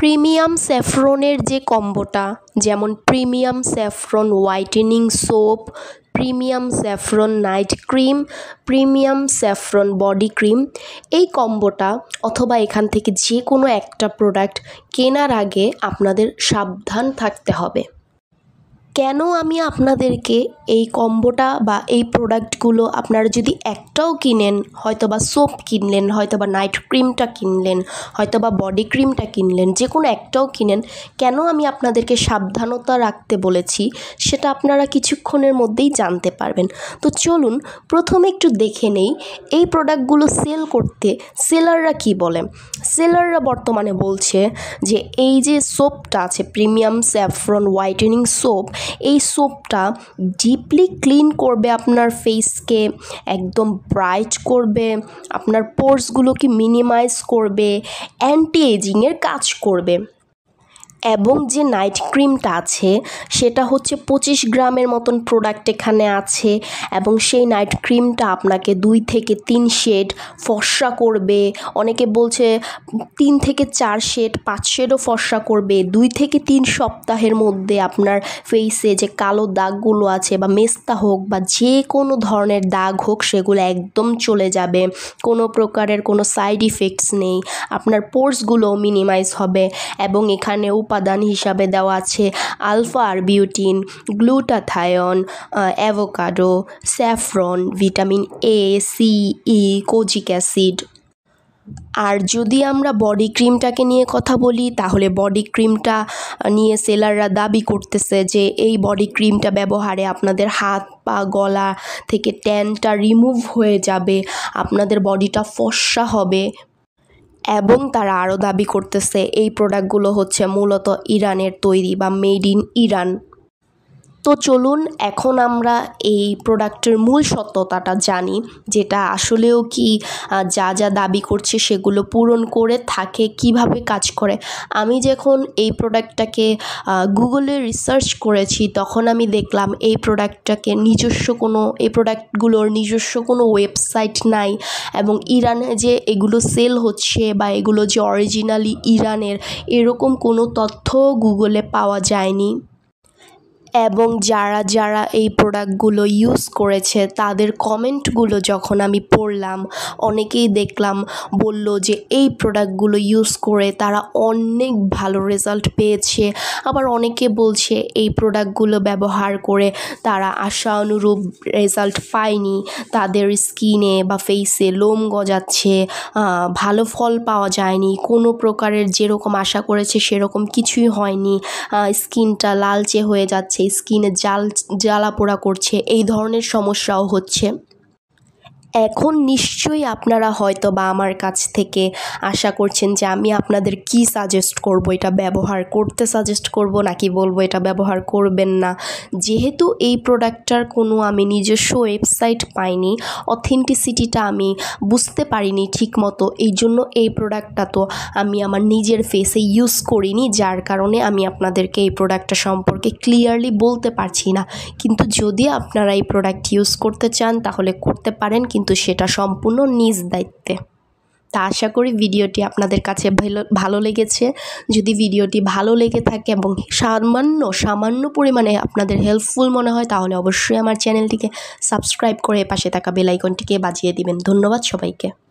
premium স্যাফরনের যে কম্বোটা যেমন premium saffron whitening soap premium saffron night cream premium saffron body cream এই কম্বোটা অথবা এখান থেকে যে কোনো একটা প্রোডাক্ট কেনার আগে আপনাদের সাবধান থাকতে হবে কেন আমি আপনাদেরকে এই কম্বোটা বা এই প্রোডাক্টগুলো আপনারা যদি একটাও কিনেন হয়তো বা সোপ কিনলেন হয়তো বা নাইট ক্রিমটা কিনলেন হয়তো বা বডি ক্রিমটা কিনলেন যে কোনো একটাও কিনেন কেন আমি আপনাদেরকে সাবধানতা রাখতে বলেছি সেটা আপনারা কিছুক্ষণের মধ্যেই জানতে পারবেন তো চলুন প্রথমে একটু দেখে নেই এই প্রোডাক্টগুলো সেল করতে সেলাররা কি বলে সেলাররা বর্তমানে বলছে যে এই যে সোপটা আছে প্রিমিয়াম স্যাফ্রন হোয়াইটেনিং সোপ এই সোপটা ডিপলি ক্লিন করবে আপনার ফেসকে একদম ব্রাইট করবে আপনার পোর্সগুলোকে মিনিমাইজ করবে অ্যান্টি এজিংয়ের কাজ করবে এবং যে নাইট ক্রিমটা আছে সেটা হচ্ছে পঁচিশ গ্রামের মতন প্রোডাক্ট এখানে আছে এবং সেই নাইট ক্রিমটা আপনাকে দুই থেকে তিন শেড ফর্সা করবে অনেকে বলছে তিন থেকে চার শেড পাঁচ শেডও ফর্সা করবে দুই থেকে তিন সপ্তাহের মধ্যে আপনার ফেসে যে কালো দাগগুলো আছে বা মেস্তা হোক বা যে কোনো ধরনের দাগ হোক সেগুলো একদম চলে যাবে কোনো প্রকারের কোনো সাইড ইফেক্টস নেই আপনার পোর্সগুলো মিনিমাইজ হবে এবং এখানে উপায় উপাদান হিসাবে দেওয়া আছে alpha arbutin glutathione avocado saffron vitamin A C E kojic acid আর যদি আমরা বডি ক্রিমটাকে নিয়ে কথা বলি তাহলে বডি ক্রিমটা নিয়ে সেলাররা দাবি করতেছে যে এই বডি ক্রিমটা ব্যবহারে আপনাদের হাত পা গলা থেকে ট্যানটা রিমুভ হয়ে যাবে আপনাদের বডিটা ফসা হবে এবং তারা আরও দাবি করতেছে এই প্রোডাক্টগুলো হচ্ছে মূলত ইরানের তৈরি বা মেড ইন ইরান তো চলুন এখন আমরা এই প্রোডাক্টের মূল সত্যতাটা জানি যেটা আসলেও কি যা যা দাবি করছে সেগুলো পূরণ করে থাকে কিভাবে কাজ করে আমি যখন এই প্রোডাক্টটাকে গুগলে রিসার্চ করেছি তখন আমি দেখলাম এই প্রোডাক্টটাকে নিজস্ব কোনো এই প্রোডাক্টগুলোর নিজস্ব কোনো ওয়েবসাইট নাই এবং ইরানে যে এগুলো সেল হচ্ছে বা এগুলো যে অরিজিনালি ইরানের এরকম কোনো তথ্য গুগলে পাওয়া যায়নি এবং যারা যারা এই প্রোডাক্টগুলো ইউজ করেছে তাদের কমেন্টগুলো যখন আমি পড়লাম অনেকেই দেখলাম বলল যে এই প্রোডাক্টগুলো ইউজ করে তারা অনেক ভালো রেজাল্ট পেয়েছে আবার অনেকে বলছে এই প্রোডাক্টগুলো ব্যবহার করে তারা আশা অনুরূপ রেজাল্ট পায়নি তাদের স্কিনে বা ফেসে লোম গজাচ্ছে ভালো ফল পাওয়া যায়নি কোনো প্রকারের যেরকম আশা করেছে সেরকম কিছুই হয়নি স্কিনটা লালচে হয়ে যাচ্ছে স্কিনে জাল জ্বালা পোড়া করছে এই ধরনের সমস্যাও হচ্ছে এখন নিশ্চয়ই আপনারা হয়তো বা আমার কাছ থেকে আশা করছেন যে আমি আপনাদের কি সাজেস্ট করব এটা ব্যবহার করতে সাজেস্ট করব নাকি বলবো এটা ব্যবহার করবেন না যেহেতু এই প্রোডাক্টটার কোনো আমি নিজস্ব ওয়েবসাইট পাইনি অথেন্টিসিটিটা আমি বুঝতে পারিনি ঠিক মতো এই জন্য এই প্রোডাক্টটা তো আমি আমার নিজের ফেসে ইউজ করিনি যার কারণে আমি আপনাদেরকে এই প্রোডাক্টটা সম্পর্কে ক্লিয়ারলি বলতে পারছি না কিন্তু যদি আপনারা এই প্রোডাক্ট ইউজ করতে চান তাহলে করতে পারেন কিন্তু কিন্তু সেটা সম্পূর্ণ নিজ দায়িত্বে তা আশা করি ভিডিওটি আপনাদের কাছে ভালো লেগেছে যদি ভিডিওটি ভালো লেগে থাকে এবং সামান্য সামান্য পরিমাণে আপনাদের হেল্পফুল মনে হয় তাহলে অবশ্যই আমার চ্যানেলটিকে সাবস্ক্রাইব করে পাশে থাকা বেলাইকনটিকে বাজিয়ে দিবেন ধন্যবাদ সবাইকে